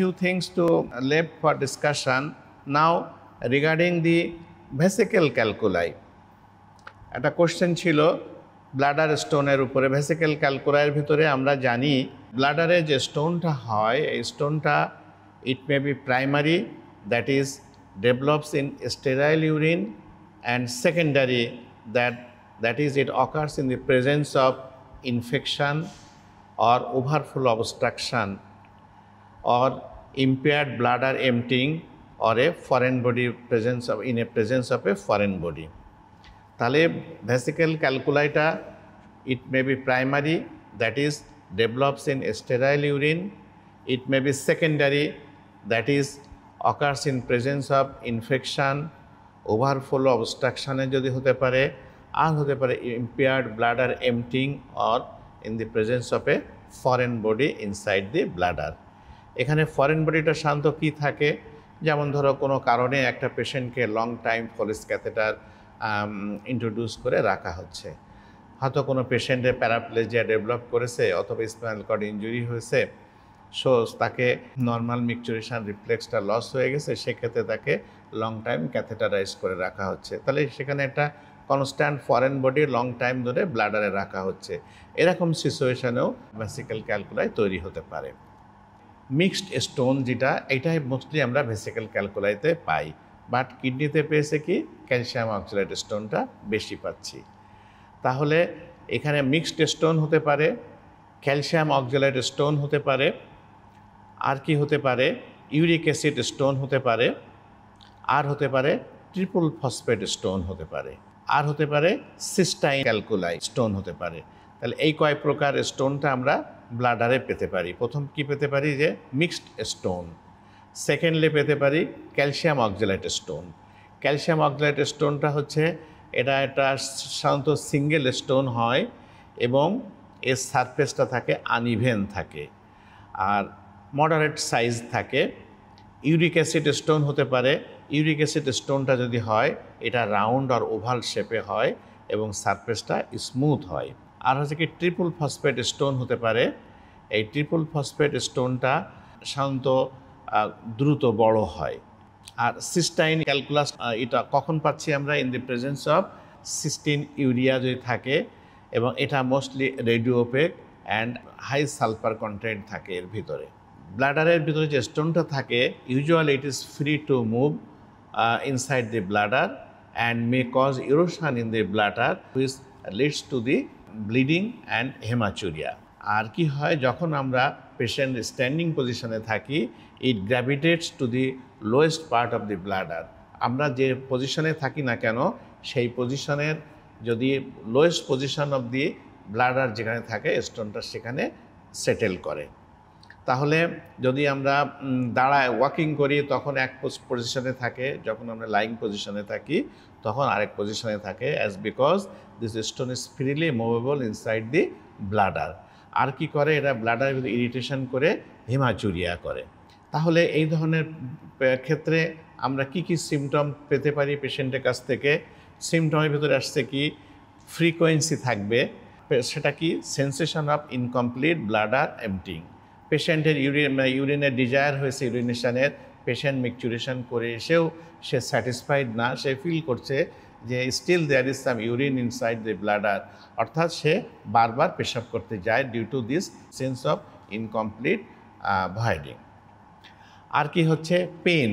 few things to left for discussion. Now, regarding the vesical calculi একটা question ছিল bladder স্টোনের উপরে vesicle ক্যালকুলাইয়ের ভিতরে আমরা জানি ব্লাডারে যে স্টোনটা হয় এই স্টোনটা it may be primary that is develops in sterile urine and secondary that that is it occurs in the presence of infection or overflow obstruction or impaired bladder emptying or a foreign body presence of in a presence of a foreign body তাহলে vesical ক্যালকুলাইটা it may be primary that is develops in sterile urine it may be secondary that is occurs in presence of infection overflow অবস্ট্রাকশানে যদি হতে পারে আর হতে পারে impaired bladder emptying or in the presence of a foreign body inside the bladder এখানে foreign বডিটা শান্ত কি থাকে যেমন ধরো কোনো কারণে একটা পেশেন্টকে long time Foley's catheter introduce করে রাখা হচ্ছে হয়তো কোনো পেশেন্টের প্যারাপ্লেজিয়া ডেভেলপ করেছে অথবা স্পাইনাল কর্ড ইঞ্জুরি হয়েছে সো তাকে নর্মাল মিকচুরেশন রিফ্লেক্সটা লস হয়ে গেছে সেক্ষেত্রে তাকে লং টাইম ক্যাথেটারাইজ করে রাখা হচ্ছে তাহলে সেখানে একটা constant foreign body long time ধরে ব্লাডারে রাখা হচ্ছে এরকম সিচুয়েশানেও ভ্যাসিক্যাল ক্যালকুলাই তৈরি হতে পারে মিক্সড স্টোন যেটা এটাই মোস্টলি আমরা ভেসিক্যাল ক্যালকুলাইতে পাই বাট কিডনিতে পেয়েছে কি ক্যালসিয়াম অক্সিলেট স্টোনটা বেশি পাচ্ছি তাহলে এখানে মিক্সড স্টোন হতে পারে ক্যালসিয়াম অক্সিলেট স্টোন হতে পারে আর কি হতে পারে ইউরিক অ্যাসিড স্টোন হতে পারে আর হতে পারে ট্রিপল ফসফেট স্টোন হতে পারে আর হতে পারে সিস্টাইন ক্যালকুলাই স্টোন হতে পারে তাহলে এই কয় প্রকার স্টোনটা আমরা ব্লাডারে পেতে পারি প্রথম কি পেতে পারি যে মিক্সড স্টোন সেকেন্ডলি পেতে পারি calcium oxalate stone calcium oxalate স্টোনটা হচ্ছে এটা একটা সাধারণত সিঙ্গেল স্টোন হয় এবং এর সারফেসটা থাকে আনইভেন থাকে আর মডারেট সাইজ থাকে ইউরিক অ্যাসিড স্টোন হতে পারে ইউরিক অ্যাসিড স্টোনটা যদি হয় এটা রাউন্ড আর ওভাল শেপে হয় এবং সারফেসটা স্মুথ হয় আর হচ্ছে কি ট্রিপল ফসফেট স্টোন হতে পারে এই ট্রিপল ফসফেট স্টোনটা সাধারণত দ্রুত বড় হয় আর সিস্টাইন ক্যালকুলাস এটা কখন পাচ্ছি আমরা in the presence of cystinuria যদি থাকে এবং এটা mostly radiopaque and high sulphur content থাকে এর ভিতরে ব্লাডারের ভিতরে যে স্টোনটা থাকে usual it is free to move inside the bladder and may cause erosion in the bladder which leads to the bleeding and haematuria আর কি হয় যখন আমরা পেশেন্ট স্ট্যান্ডিং পজিশনে থাকি it gravitates to the lowest part of the bladder আমরা যে পজিশনে থাকি না কেন সেই পজিশনের যদি lowest position of the bladder যেখানে থাকে স্টোনটা সেখানে সেটেল করে তাহলে যদি আমরা দাঁড়ায় ওয়াকিং করি তখন এক পজিশনে থাকে যখন আমরা লাইং পজিশনে থাকি তখন আরেক পজিশনে থাকে as because this stone is freely movable inside the bladder আর কি করে এটা ব্লাডার ইরিটেশন করে হিমাচুরিয়া করে তাহলে এই ধরনের ক্ষেত্রে আমরা কি কি সিমটম পেতে পারি পেশেন্টের কাছ থেকে সিমটমের ভিতরে আসছে কি ফ্রিকোয়েন্সি থাকবে সেটা কি sensation of incomplete bladder emptying পেশেন্টের ইউরিন মানে ইউরিনের ডিজায়ার হয়েছে ইউরিনেশানের পেশেন্ট মিকচুরেশন করে এসেও সে স্যাটিসফাইড না সে ফিল করছে যে still there is some urine inside the bladder অর্থাৎ সে বারবার পেশাব করতে যায় due to this sense of incomplete voiding আর কি হচ্ছে পেন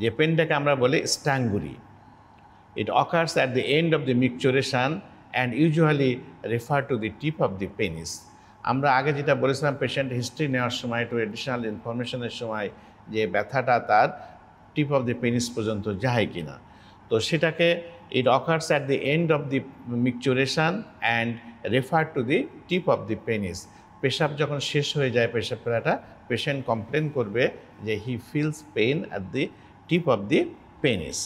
যে পেনটাকে আমরা বলি strangury it occurs at the end of the micturition and usually refer to the tip of the penis আমরা আগে যেটা বলেছিলাম পেশেন্ট হিস্ট্রি নেওয়ার সময় টু এডিশনাল ইনফরমেশনের সময় যে ব্যথাটা তার টিপ অফ দি পেনিস পর্যন্ত যায় কি না তো সেটাকে it occurs at the end of the micturition and refer to the tip of the penis পেশাব যখন শেষ হয়ে যায় পেশাব পেশেন্ট কমপ্লেন করবে যে he feels pain at the tip of the penis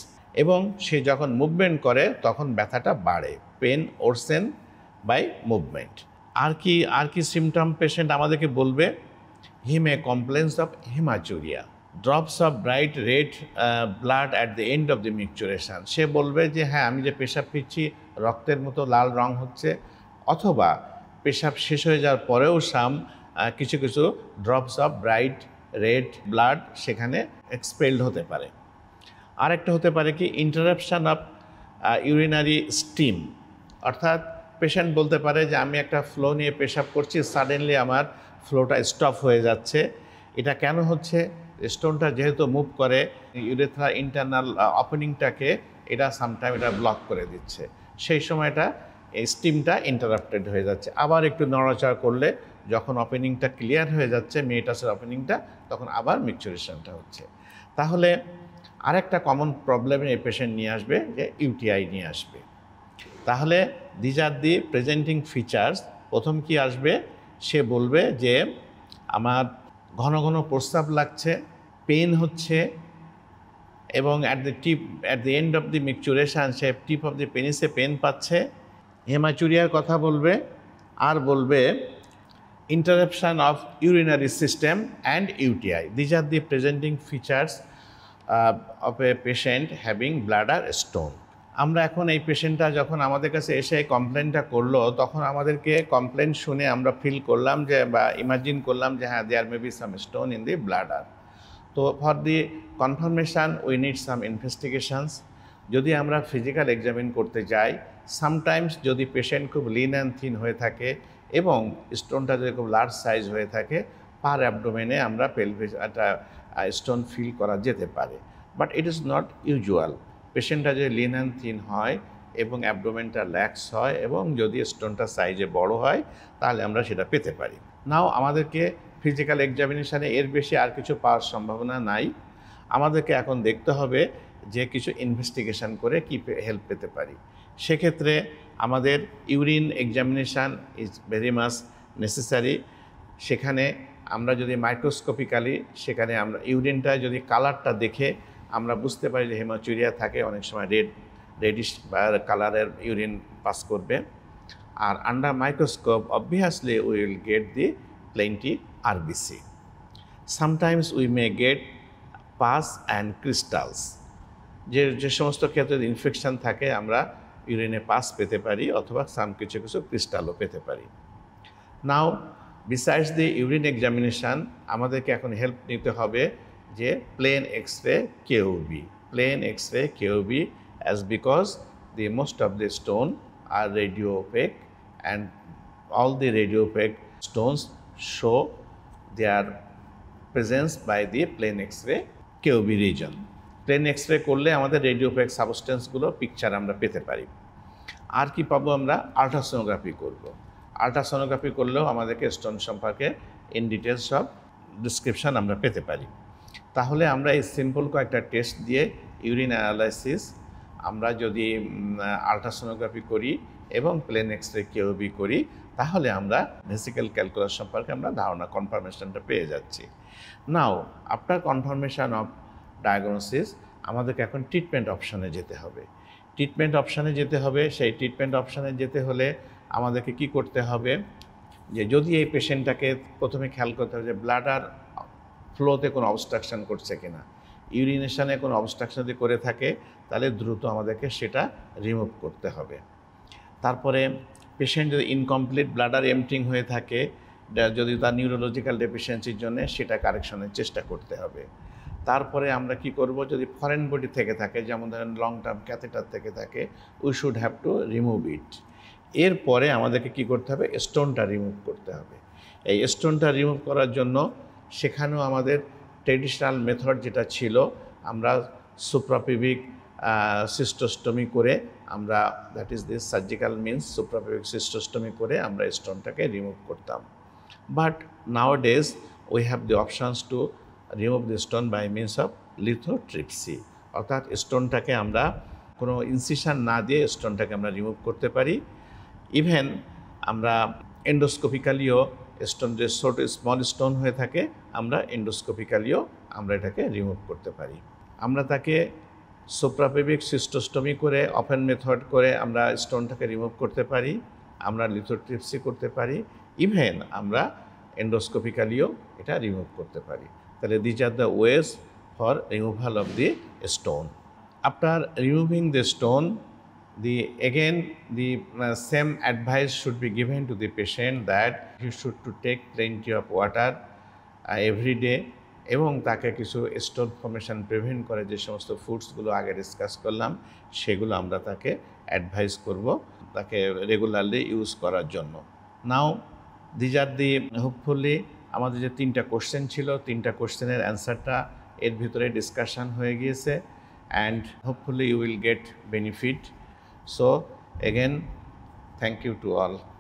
এবং সে যখন মুভমেন্ট করে তখন ব্যথাটা বাড়ে পেন ওরসেন বাই মুভমেন্ট আর কি আর কি সিমটম পেশেন্ট আমাদেরকে বলবে he may complains of haematuria drops of bright red blood at the end of the micturition সে বলবে যে হ্যাঁ আমি যে পেশাব ফিরছি রক্তের মতো লাল রং হচ্ছে অথবা পেশাব শেষ হয়ে যাওয়ার পরেও সাম কিছু কিছু drops of bright red blood সেখানে এক্সপেলড হতে পারে আরেকটা হতে পারে কি ইন্টারাপশান অফ ইউরিনারি স্টিম অর্থাৎ পেশেন্ট বলতে পারে যে আমি একটা ফ্লো নিয়ে পেশাব করছি সাডেনলি আমার ফ্লোটা স্টপ হয়ে যাচ্ছে এটা কেন হচ্ছে স্টোনটা যেহেতু মুভ করে ইউরেথ্রা ইন্টারনাল ওপেনিংটাকে এটা সামটাইম এটা ব্লক করে দিচ্ছে সেই সময়টা স্টিমটা ইন্টারাপ্টেড হয়ে যাচ্ছে আবার একটু নড়াচড়া করলে যখন ওপেনিংটা ক্লিয়ার হয়ে যাচ্ছে মেয়েটাসের ওপেনিংটা তখন আবার মিকচুরেশনটা হচ্ছে তাহলে আরেকটা কমন প্রবলেমে এই পেশেন্ট নিয়ে আসবে যে ইউটিআই নিয়ে আসবে তাহলে these are the presenting features প্রথম কি আসবে সে বলবে যে আমার ঘন ঘন প্রস্তাব লাগছে পেন হচ্ছে এবং at the tip at the end of the micturition সে টিপ অফ দি পেনিসে পেন পাচ্ছে হেমাচুরিয়ার কথা বলবে আর বলবে interruption of urinary system and UTI these are the presenting features of a patient having bladder stone আমরা এখন এই পেশেন্টটা যখন আমাদের কাছে এসে কমপ্লেনটা করলো তখন আমাদেরকে কমপ্লেন শুনে আমরা ফিল করলাম যে বা ইমাজিন করলাম যে হ্যাঁ there may be some stone in the bladder তো for the confirmation we need some investigations যদি আমরা ফিজিক্যাল এক্সামিন করতে যাই সামটাইমস যদি পেশেন্ট খুব লিন অ্যান্ড থিন হয়ে থাকে এবং স্টোনটা যদি খুব লার্জ সাইজ হয়ে থাকে পার অ্যাবডোমেনে আমরা পেলভিস একটা স্টোন ফিল করা যেতে পারে but it is not usual পেশেন্টটা যে লিন অ্যান্ড থিন হয় এবং অ্যাবডোমেনটা ল্যাক্স হয় এবং যদি স্টোনটা সাইজে বড় হয় তাহলে আমরা সেটা পেতে পারি নাও আমাদেরকে ফিজিক্যাল এক্সামিনেশানে এর বেশি আর কিছু পাওয়ার সম্ভাবনা নাই আমাদেরকে এখন দেখতে হবে যে কিছু ইনভেস্টিগেশান করে কী হেল্প পেতে পারি সেক্ষেত্রে আমাদের urine examination is very much necessary সেখানে আমরা যদি মাইক্রোস্কোপিক্যালি সেখানে আমরা ইউরিনটা যদি কালারটা দেখে আমরা বুঝতে পারি যে হেমাচুরিয়া থাকে অনেক সময় রেড রেডিশ বা কালারের ইউরিন পাস করবে আর under microscope obviously we will get the plenty RBC sometimes we may get pus and crystals যে যে সমস্ত ক্ষেত্রে ইনফেকশান থাকে আমরা ইউরিনে পাস পেতে পারি অথবা সাম কিছু কিছু ক্রিস্টালও পেতে পারি now besides the urine examination আমাদেরকে এখন হেল্প নিতে হবে যে plane X ray K U B plane X ray K U B as because the most of the stone are radiopaque and all the radiopaque stones show their presence by the plain X ray K U B reason plane X রে করলে আমাদের radio পেক সাবস্টেন্সগুলো picture আমরা পেতে পারি আর কি পাবো আমরা আলট্রাসোনোগ্রাফি করব আলট্রাসোনোগ্রাফি করলেও আমাদেরকে স্টোন সম্পর্কে ইন ডিটেলস সব ডিসক্রিপশান আমরা পেতে পারি তাহলে আমরা এই সিম্পল কয়েকটা টেস্ট দিয়ে ইউরিন অ্যানালাইসিস আমরা যদি আলট্রাসোনোগ্রাফি করি এবং plane X ray K U B করি তাহলে আমরা ভেসিক্যাল ক্যালকুলাস সম্পর্কে আমরা ধারণা কনফার্মেশনটা পেয়ে যাচ্ছি now after confirmation of diagnosis আমাদেরকে এখন ট্রিটমেন্ট অপশানে যেতে হবে ট্রিটমেন্ট অপশানে যেতে হবে সেই ট্রিটমেন্ট অপশানে যেতে হলে আমাদেরকে কি করতে হবে যে যদি এই পেশেন্টটাকে প্রথমে খেয়াল করতে হবে যে ব্লাডার ফ্লোতে কোনো অবস্ট্রাকশান করছে কিনা ইউরিনেশানে কোনো অবস্ট্রাকশন যদি করে থাকে তাহলে দ্রুত আমাদেরকে সেটা রিমুভ করতে হবে তারপরে পেশেন্ট যদি ইনকমপ্লিট ব্লাডার এমটিং হয়ে থাকে যদি তার নিউরোলজিক্যাল ডেফিসিয়েন্সির জন্য সেটা কারেকশনের চেষ্টা করতে হবে তারপরে আমরা কি করব যদি ফরেন বডি থেকে থাকে যেমন ধরেন লং টার্ম ক্যাথেটার থেকে থাকে we should have to remove it এরপরে আমাদেরকে কি করতে হবে স্টোনটা রিমুভ করতে হবে এই স্টোনটা রিমুভ করার জন্য সেখানেও আমাদের ট্রেডিশনাল মেথড যেটা ছিল আমরা সুপ্রাপিভিক সিস্টোস্টমি করে আমরা that is this surgical means suprapubic cystostomy করে আমরা স্টোনটাকে রিমুভ করতাম but nowadays we have the options to remove the stone by means of lithotripsy অর্থাৎ স্টোনটাকে আমরা কোনো ইনসিশন না দিয়ে স্টোনটাকে আমরা রিমুভ করতে পারি ইভেন আমরা এন্ডোস্কোপিক্যালিও স্টোন যে ছোট স্মল স্টোন হয়ে থাকে আমরা এন্ডোস্কোপিক্যালিও আমরা এটাকে রিমুভ করতে পারি আমরা তাকে সুপ্রাপেবিক সিস্টোস্টমি করে অপেন মেথড করে আমরা স্টোনটাকে রিমুভ করতে পারি আমরা লিথোট্রিপসি করতে পারি ইভেন আমরা এন্ডোস্কোপিক্যালিও এটা রিমুভ করতে পারি তাহলে these are the ways for removal of the stone after removing the stone the again the uh, same advice should be given to the patient that he should to take plenty of water uh, every day এবং তাকে কিছু stone formation prevent করে যে সমস্ত ফুডসগুলো আগে discuss করলাম সেগুলো আমরা তাকে অ্যাডভাইস করব তাকে রেগুলারলি ইউজ করার জন্য নাও দিজ আর দি হোপফুলি আমাদের যে তিনটা কোশ্চেন ছিল তিনটা কোশ্চেনের অ্যান্সারটা এর ভিতরে ডিসকাশান হয়ে গিয়েছে and hopefully you will get benefit So, again, thank you to all.